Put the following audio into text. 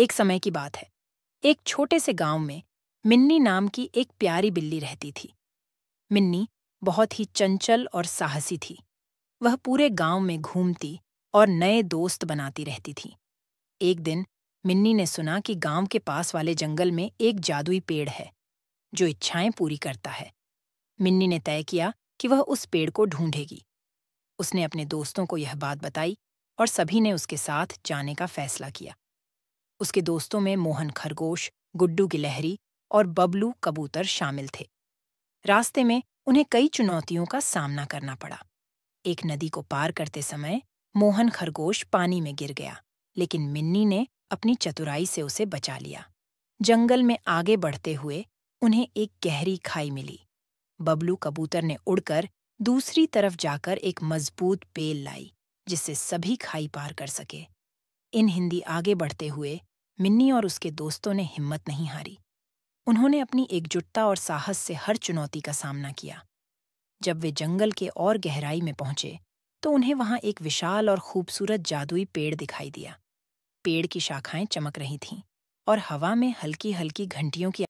एक समय की बात है एक छोटे से गांव में मिन्नी नाम की एक प्यारी बिल्ली रहती थी मिन्नी बहुत ही चंचल और साहसी थी वह पूरे गांव में घूमती और नए दोस्त बनाती रहती थी एक दिन मिन्नी ने सुना कि गांव के पास वाले जंगल में एक जादुई पेड़ है जो इच्छाएं पूरी करता है मिन्नी ने तय किया कि वह उस पेड़ को ढूंढेगी उसने अपने दोस्तों को यह बात बताई और सभी ने उसके साथ जाने का फैसला किया उसके दोस्तों में मोहन खरगोश गुड्डू गिलहरी और बबलू कबूतर शामिल थे रास्ते में उन्हें कई चुनौतियों का सामना करना पड़ा एक नदी को पार करते समय मोहन खरगोश पानी में गिर गया लेकिन मिन्नी ने अपनी चतुराई से उसे बचा लिया जंगल में आगे बढ़ते हुए उन्हें एक गहरी खाई मिली बबलू कबूतर ने उड़कर दूसरी तरफ जाकर एक मजबूत बेल लाई जिससे सभी खाई पार कर सके इन हिंदी आगे बढ़ते हुए मिन्नी और उसके दोस्तों ने हिम्मत नहीं हारी उन्होंने अपनी एकजुटता और साहस से हर चुनौती का सामना किया जब वे जंगल के और गहराई में पहुंचे तो उन्हें वहां एक विशाल और खूबसूरत जादुई पेड़ दिखाई दिया पेड़ की शाखाएं चमक रही थीं और हवा में हल्की हल्की घंटियों की